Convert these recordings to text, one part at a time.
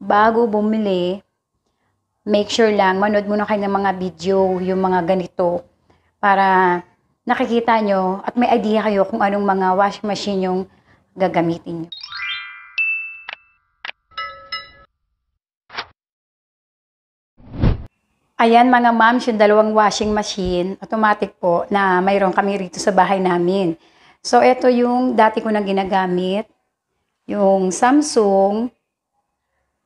bago bumili, make sure lang, manood muna kayo ng mga video, yung mga ganito, para nakikita nyo at may idea kayo kung anong mga washing machine yung gagamitin nyo. Ayan mga ma'am, yung dalawang washing machine, automatic po na mayroon kami rito sa bahay namin. So ito yung dati ko nang ginagamit, yung Samsung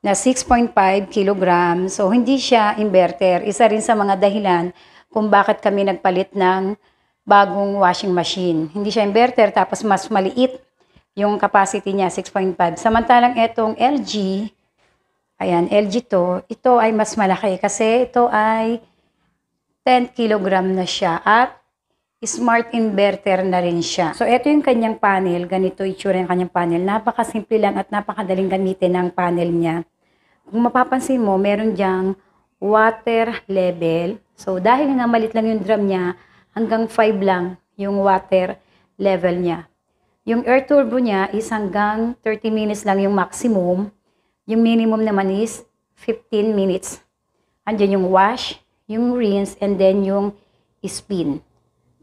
na 6.5 kilogram. So, hindi siya inverter. Isa rin sa mga dahilan kung bakit kami nagpalit ng bagong washing machine. Hindi siya inverter, tapos mas maliit yung capacity niya, 6.5. Samantalang itong LG, ayan, LG to, ito ay mas malaki kasi ito ay 10 kilogram na siya at smart inverter na rin siya. So, ito yung kanyang panel. Ganito itsura yung kanyang panel. Napakasimple lang at napakadaling gamitin ang panel niya kung mapapansin mo, meron diyang water level. So, dahil nga malit lang yung drum niya, hanggang 5 lang yung water level niya. Yung air turbo niya is hanggang 30 minutes lang yung maximum. Yung minimum naman is 15 minutes. Andiyan yung wash, yung rinse, and then yung spin.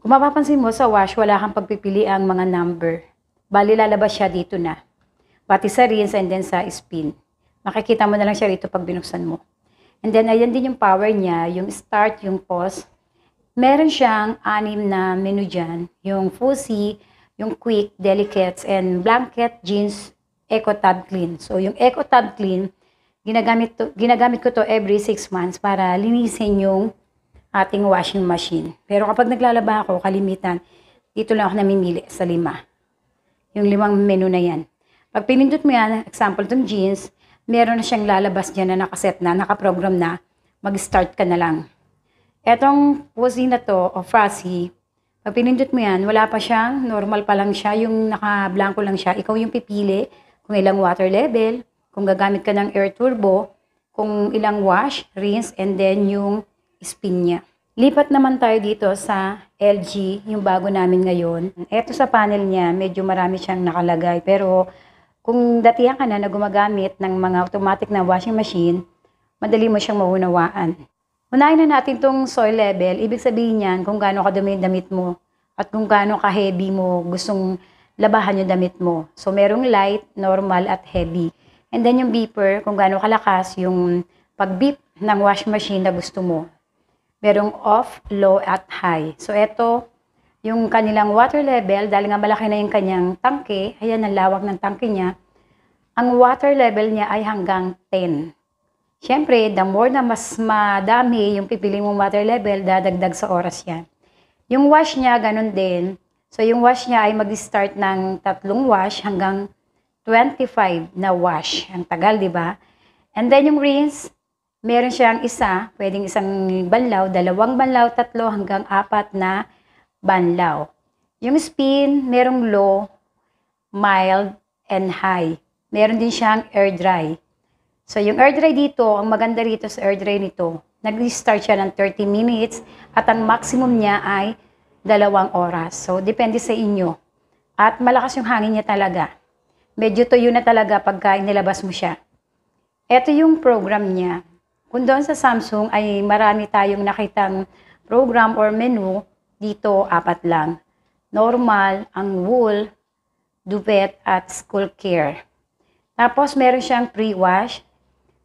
Kung mapapansin mo sa wash, wala kang pagpipili ang mga number. Bali lalabas siya dito na. Pati sa rinse and then sa spin. Makikita mo na lang siya rito pag binuksan mo. And then, ayan din yung power niya, yung start, yung pause. Meron siyang anim na menu dyan. Yung fussy, yung quick, delicates, and blanket, jeans, eco tab clean. So, yung eco tab clean, ginagamit, to, ginagamit ko to every 6 months para linisin yung ating washing machine. Pero kapag naglalaba ako, kalimitan, dito lang ako namimili sa lima. Yung limang menu na yan. Pag pinindot mo yan, example tong jeans, meron na siyang lalabas dyan na nakaset na, nakaprogram na, mag-start ka na lang. Etong cuisine na to, o frasi, pag pinindot mo yan, wala pa siyang, normal pa lang siya, yung nakablanko lang siya, ikaw yung pipili kung ilang water level, kung gagamit ka ng air turbo, kung ilang wash, rinse, and then yung spin niya. Lipat naman tayo dito sa LG, yung bago namin ngayon. Eto sa panel niya, medyo marami siyang nakalagay, pero kung datihan ka na na gumagamit ng mga automatic na washing machine, madali mo siyang maunawaan. Unahin na natin tong soil level. Ibig sabihin niyan kung gaano kadumi yung damit mo at kung gaano ka-heavy mo gustong labahan yung damit mo. So, merong light, normal, at heavy. And then yung beeper, kung gaano kalakas yung pag-beep ng washing machine na gusto mo. Merong off, low, at high. So, ito, yung kanilang water level, dahil nga malaki na yung kanyang tangke, ayan ang lawak ng tangke niya, ang water level niya ay hanggang 10. Siyempre, the more na mas madami yung pipili mong water level, dadagdag sa oras yan. Yung wash niya, ganun din. So, yung wash niya ay mag-start ng tatlong wash hanggang 25 na wash. Ang tagal, di ba? And then yung rinse, meron siyang isa, pwedeng isang banlaw, dalawang banlaw, tatlo hanggang apat na banlaw. Yung spin, merong low, mild, and high. Meron din siyang air dry. So, yung air dry dito, ang maganda rito sa air dry nito, nag restart siya ng 30 minutes at ang maximum niya ay dalawang oras. So, depende sa inyo. At malakas yung hangin niya talaga. Medyo toyo na talaga pagka nilabas mo siya. Ito yung program niya. Kung doon sa Samsung ay marami tayong nakitang program or menu dito, apat lang. Normal, ang wool, duvet, at school care. Tapos, meron siyang pre-wash.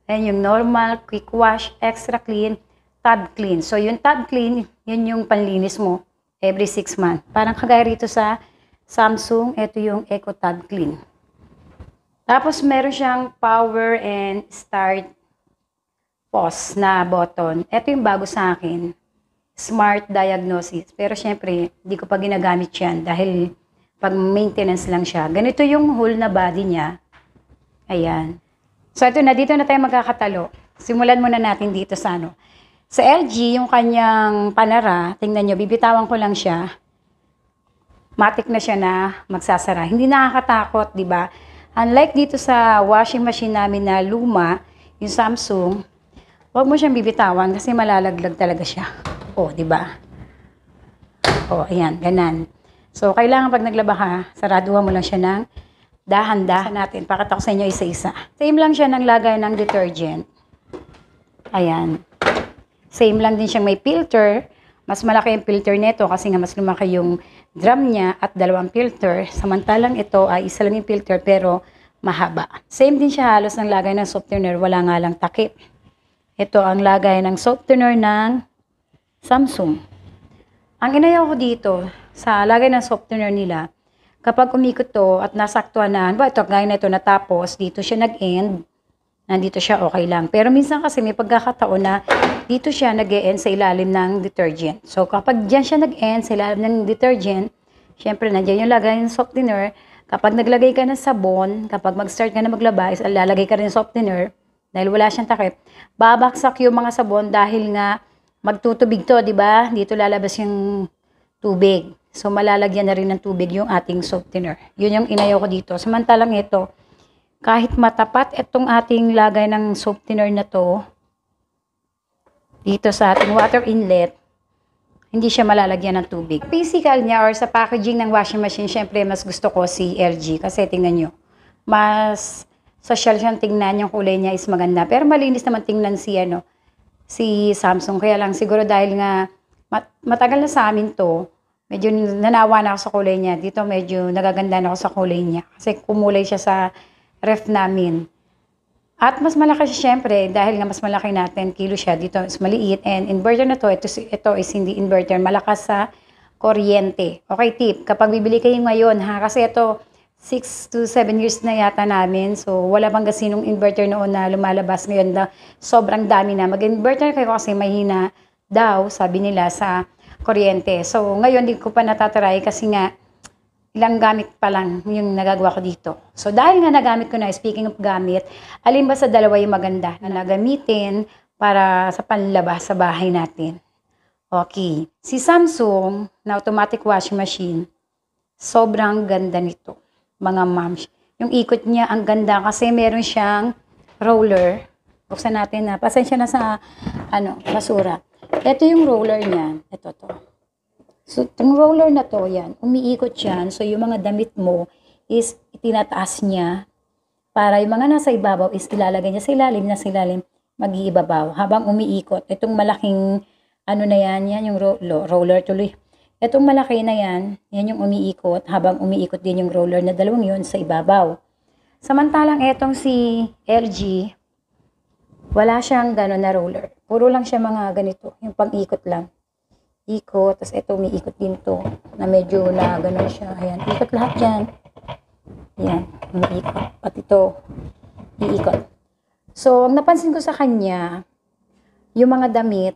Ayan yung normal, quick wash, extra clean, tub clean. So, yung tub clean, yun yung panlinis mo every 6 months. Parang kagaya rito sa Samsung, ito yung Eco Tub Clean. Tapos, meron siyang power and start pause na button. Ito yung bago sa akin smart diagnosis. Pero syempre, hindi ko pa ginagamit yan dahil pag maintenance lang siya. Ganito yung whole na body niya. Ayan. So ito na, dito na tayo magkakatalo. Simulan muna natin dito sa ano. Sa LG, yung kanyang panara, tingnan nyo, bibitawan ko lang siya. Matik na siya na magsasara. Hindi nakakatakot, di ba? Unlike dito sa washing machine namin na luma, yung Samsung, huwag mo siyang bibitawan kasi malalaglag talaga siya ko, oh, di ba? O, oh, ayan, ganan. So, kailangan pag naglaba ka, saraduhan mo lang siya ng dahan-dahan natin. Pakita ko sa inyo isa-isa. Same lang siya ng lagay ng detergent. Ayan. Same lang din siya may filter. Mas malaki yung filter nito kasi nga mas lumaki yung drum niya at dalawang filter. Samantalang ito ay isa lang yung filter pero mahaba. Same din siya halos ng lagay ng softener. Wala nga lang takip. Ito ang lagay ng softener ng Samsung. Ang inayaw ko dito sa lagay ng software nila, kapag umikot to at nasaktuhan na, ba, ito, gaya na ito natapos, dito siya nag-end, nandito siya okay lang. Pero minsan kasi may pagkakataon na dito siya nag-end sa ilalim ng detergent. So kapag dyan siya nag-end sa ilalim ng detergent, syempre nandiyan yung lagay ng softener. Kapag naglagay ka ng sabon, kapag mag-start ka na maglaba, is lalagay ka rin ng softener dahil wala siyang takip, babaksak yung mga sabon dahil nga magtutubig to, di ba? Dito lalabas yung tubig. So, malalagyan na rin ng tubig yung ating softener. Yun yung inayaw ko dito. Samantalang ito, kahit matapat itong ating lagay ng softener na to, dito sa ating water inlet, hindi siya malalagyan ng tubig. Sa physical niya or sa packaging ng washing machine, syempre mas gusto ko si LG kasi tingnan nyo, mas social siyang tingnan, yung kulay niya is maganda. Pero malinis naman tingnan si ano, si Samsung. Kaya lang siguro dahil nga mat- matagal na sa amin to, medyo nanawa na ako sa kulay niya. Dito medyo nagaganda na ako sa kulay niya kasi kumulay siya sa ref namin. At mas malaki siya syempre dahil nga mas malaki na 10 kilo siya. Dito is maliit and inverter na to, ito, ito is hindi inverter, malakas sa kuryente. Okay tip, kapag bibili kayo ngayon ha, kasi ito 6 to 7 years na yata namin. So, wala pang kasinong inverter noon na lumalabas ngayon na sobrang dami na. Mag-inverter kayo kasi mahina daw, sabi nila, sa kuryente. So, ngayon di ko pa natatry kasi nga ilang gamit pa lang yung nagagawa ko dito. So, dahil nga nagamit ko na, speaking of gamit, alin ba sa dalawa yung maganda na nagamitin para sa panlabas sa bahay natin? Okay. Si Samsung na automatic washing machine, sobrang ganda nito mga moms. Yung ikot niya, ang ganda kasi meron siyang roller. Buksan natin na. Pasensya na sa ano, basura. Ito yung roller niya. Ito to. So, yung roller na to, yan. Umiikot yan. So, yung mga damit mo is itinataas niya para yung mga nasa ibabaw is ilalagay niya sa ilalim na sa ilalim mag-iibabaw habang umiikot. Itong malaking ano na yan, yan yung ro- roller tuloy Itong malaki na yan, yan yung umiikot habang umiikot din yung roller na dalawang yun sa ibabaw. Samantalang etong si LG, wala siyang gano'n na roller. Puro lang siya mga ganito, yung pag-ikot lang. Ikot, tapos ito umiikot din to na medyo na gano'n siya. Ayan, ikot lahat yan. Ayan, umiikot. Pati to, iikot. So, ang napansin ko sa kanya, yung mga damit,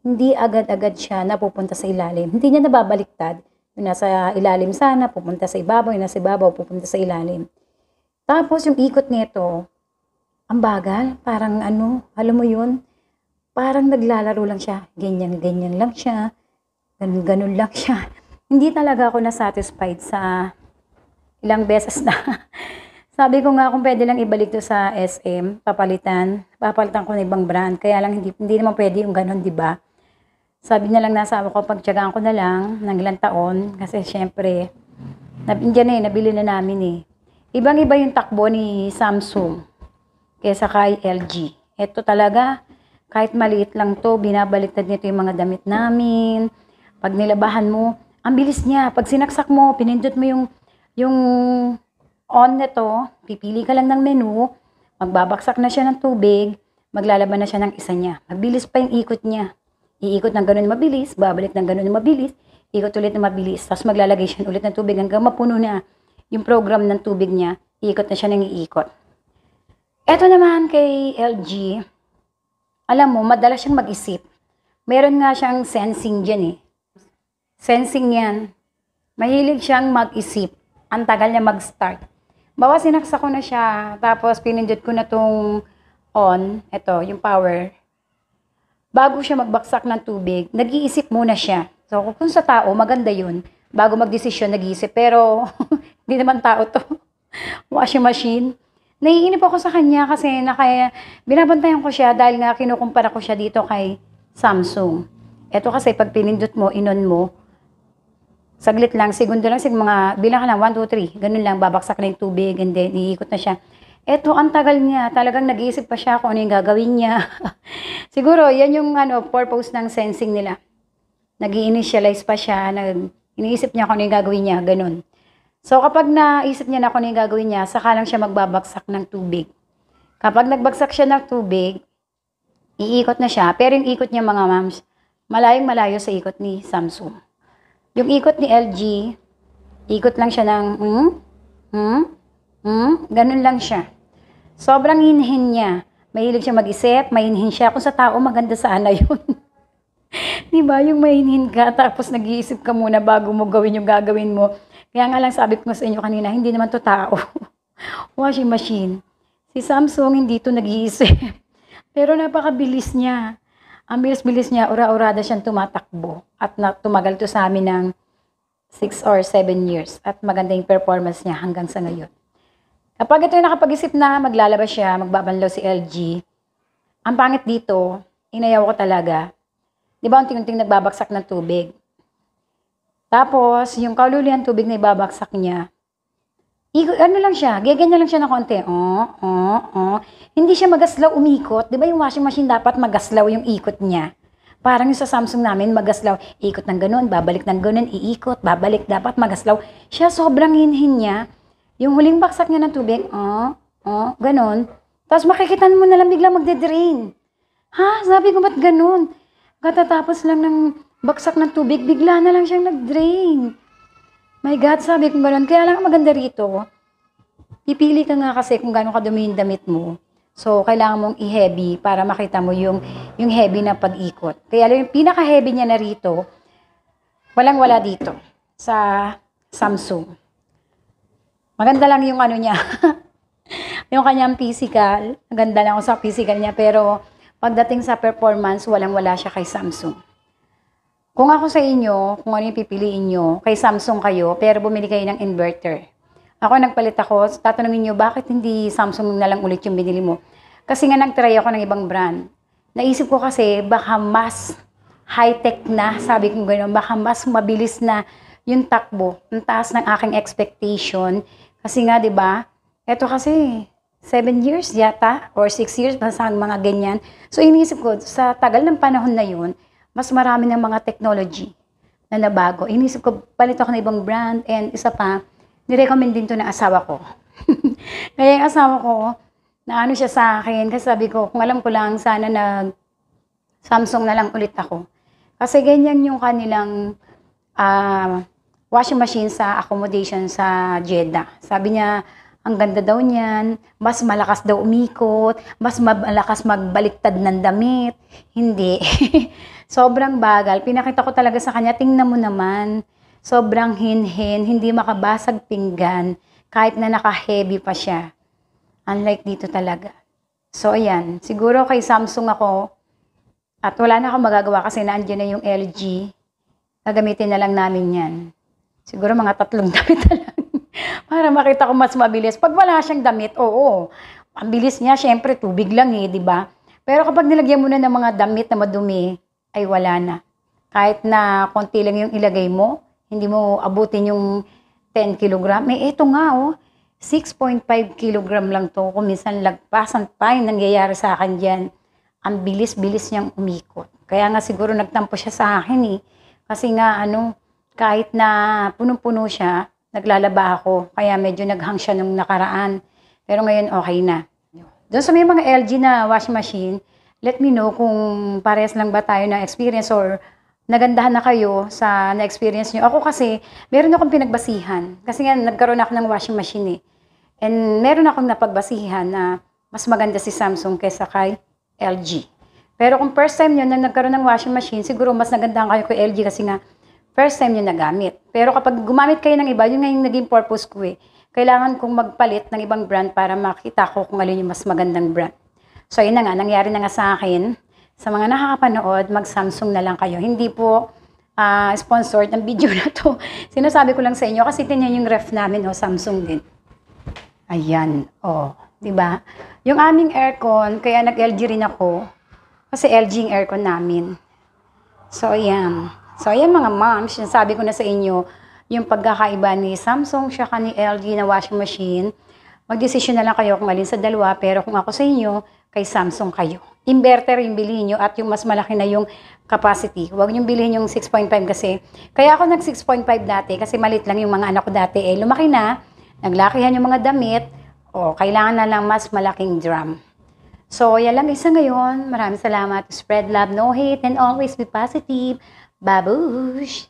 hindi agad-agad siya napupunta sa ilalim. Hindi niya nababaliktad. Yung nasa ilalim sana, pupunta sa ibabaw. Yung nasa ibabaw, pupunta sa ilalim. Tapos yung ikot nito, ang bagal. Parang ano, alam mo yun? Parang naglalaro lang siya. Ganyan-ganyan lang siya. Ganun-ganun lang siya. hindi talaga ako nasatisfied sa ilang beses na. Sabi ko nga kung pwede lang ibalik to sa SM, papalitan, papalitan ko ng ibang brand. Kaya lang hindi, hindi naman pwede yung ganun, di ba? sabi na lang nasa ako, pagtsagaan ko na lang ng ilang taon kasi syempre, nandiyan na eh, nabili na namin eh. Ibang-iba yung takbo ni Samsung kesa kay LG. Ito talaga, kahit maliit lang to, binabaliktad nito yung mga damit namin. Pag nilabahan mo, ang bilis niya. Pag sinaksak mo, pinindot mo yung, yung on nito, pipili ka lang ng menu, magbabaksak na siya ng tubig, maglalaban na siya ng isa niya. Mabilis pa yung ikot niya. Iikot ng ganun mabilis, babalik ng ganun mabilis, ikot ulit ng mabilis. Tapos maglalagay siya ulit ng tubig hanggang mapuno na yung program ng tubig niya. Iikot na siya nang iikot. Ito naman kay LG, alam mo, madalas siyang mag-isip. Meron nga siyang sensing dyan eh. Sensing yan. Mahilig siyang mag-isip. Ang tagal niya mag-start. Bawa sinaksa ko na siya, tapos pinindot ko na tong on, ito, yung power bago siya magbaksak ng tubig, nag-iisip muna siya. So, kung sa tao, maganda yun. Bago magdesisyon, nag-iisip. Pero, hindi naman tao to. Washing machine. Naiinip ako sa kanya kasi naka, binabantayan ko siya dahil nga kinukumpara ko siya dito kay Samsung. Ito kasi pag pinindot mo, inon mo, saglit lang, segundo lang, sig mga bilang ka lang, 1, 2, 3, ganun lang, babaksak na yung tubig and then iikot na siya. Eto, ang tagal niya. Talagang nag-iisip pa siya kung ano yung gagawin niya. Siguro, yan yung ano, purpose ng sensing nila. nag initialize pa siya, nag iniisip niya kung ano yung gagawin niya, ganun. So, kapag naisip niya na kung ano yung gagawin niya, saka lang siya magbabaksak ng tubig. Kapag nagbagsak siya ng tubig, iikot na siya. Pero yung ikot niya, mga mams, malayong malayo sa ikot ni Samsung. Yung ikot ni LG, ikot lang siya ng, hmm, hmm, Hmm? Ganun lang siya. Sobrang inhin niya. Mahilig siya mag-isip, mainhin siya. Kung sa tao, maganda sana yun. Di ba? Yung mainhin ka, tapos nag-iisip ka muna bago mo gawin yung gagawin mo. Kaya nga lang sabi ko sa inyo kanina, hindi naman to tao. Washing machine. Si Samsung hindi to nag-iisip. Pero napakabilis niya. Ang bilis-bilis niya, ura-urada siyang tumatakbo. At na, tumagal to sa amin ng 6 or 7 years. At maganda yung performance niya hanggang sa ngayon. Kapag ito yung nakapag-isip na maglalabas siya, magbabanlaw si LG, ang pangit dito, inayaw ko talaga. Di ba, unting-unting nagbabaksak ng tubig. Tapos, yung kaluluyan tubig na ibabaksak niya, Igo, ano lang siya, gaganyan lang siya na konti. Oh, oh, oh. Hindi siya magaslaw umikot. Di ba yung washing machine dapat magaslaw yung ikot niya? Parang yung sa Samsung namin, magaslaw, ikot ng ganun, babalik ng ganun, iikot, babalik, dapat magaslaw. Siya sobrang hinhin niya. Yung huling baksak niya ng tubig, oh, oh, ganon. Tapos makikita mo na lang bigla drain Ha? Sabi ko, ba't ganon? Katatapos lang ng baksak ng tubig, bigla na lang siyang nag-drain. My God, sabi ko ganon. Kaya lang maganda rito, pipili ka nga kasi kung gano'ng kadumi yung damit mo. So, kailangan mong i-heavy para makita mo yung, yung heavy na pag-ikot. Kaya alam yung pinaka-heavy niya na rito, walang-wala dito sa Samsung. Maganda lang yung ano niya. yung kanyang physical, maganda lang ako sa physical niya, pero pagdating sa performance, walang-wala siya kay Samsung. Kung ako sa inyo, kung ano yung pipiliin nyo, kay Samsung kayo, pero bumili kayo ng inverter. Ako nagpalit ako, tatanungin nyo, bakit hindi Samsung na lang ulit yung binili mo? Kasi nga nagtry ako ng ibang brand. Naisip ko kasi, baka mas high-tech na, sabi ko gano'n, baka mas mabilis na yung takbo, ang taas ng aking expectation kasi nga, di ba? Ito kasi, 7 years yata, or 6 years, basta ang mga ganyan. So, iniisip ko, sa tagal ng panahon na yun, mas marami ng mga technology na nabago. Iniisip ko, palit ako ng ibang brand, and isa pa, nirecommend din to ng asawa ko. Kaya yung asawa ko, naano siya sa akin, kasi sabi ko, kung alam ko lang, sana nag Samsung na lang ulit ako. Kasi ganyan yung kanilang uh, washing machine sa accommodation sa Jeddah. Sabi niya, ang ganda daw niyan, mas malakas daw umikot, mas malakas magbaliktad ng damit. Hindi. sobrang bagal. Pinakita ko talaga sa kanya, tingnan mo naman, sobrang hinhin, hindi makabasag pinggan, kahit na naka-heavy pa siya. Unlike dito talaga. So, ayan. Siguro kay Samsung ako, at wala na akong magagawa kasi naandyan na yung LG. Gagamitin na lang namin yan. Siguro mga tatlong damit na lang. para makita ko mas mabilis. Pag wala siyang damit, oo. Ang bilis niya, syempre tubig lang eh, di ba? Pero kapag nilagyan mo na ng mga damit na madumi, ay wala na. Kahit na konti lang yung ilagay mo, hindi mo abutin yung 10 kilogram. Eh, ito nga oh, 6.5 kilogram lang to. Kung minsan lagpasan pa yung nangyayari sa akin dyan. Ang bilis-bilis niyang umikot. Kaya nga siguro nagtampo siya sa akin eh. Kasi nga ano, kahit na punong-puno siya, naglalaba ako. Kaya medyo naghang siya nung nakaraan. Pero ngayon okay na. Doon sa may mga LG na washing machine, let me know kung parehas lang ba tayo ng experience or nagandahan na kayo sa na-experience nyo. Ako kasi, meron akong pinagbasihan. Kasi nga, nagkaroon ako ng washing machine eh. And meron akong napagbasihan na mas maganda si Samsung kaysa kay LG. Pero kung first time nyo na nagkaroon ng washing machine, siguro mas nagandahan kayo kay LG kasi nga first time nyo nagamit. Pero kapag gumamit kayo ng iba, yun nga yung naging purpose ko eh. Kailangan kong magpalit ng ibang brand para makita ko kung alin yung mas magandang brand. So yun na nga, nangyari na nga sa akin. Sa mga nakakapanood, mag-Samsung na lang kayo. Hindi po uh, sponsored ng video na to. Sinasabi ko lang sa inyo kasi tinyan yung ref namin, oh, Samsung din. Ayan, oh, 'di ba? Yung aming aircon, kaya nag-LG rin ako kasi LG yung aircon namin. So, ayan. So, ayan mga moms, sabi ko na sa inyo, yung pagkakaiba ni Samsung siya ni LG na washing machine, magdesisyon na lang kayo kung alin sa dalawa, pero kung ako sa inyo, kay Samsung kayo. Inverter yung bilhin nyo at yung mas malaki na yung capacity. Huwag nyo bilhin yung 6.5 kasi. Kaya ako nag 6.5 dati kasi malit lang yung mga anak ko dati. Eh, lumaki na, naglakihan yung mga damit, o kailangan na lang mas malaking drum. So, yan lang isa ngayon. Maraming salamat. Spread love, no hate, and always be positive. Babush.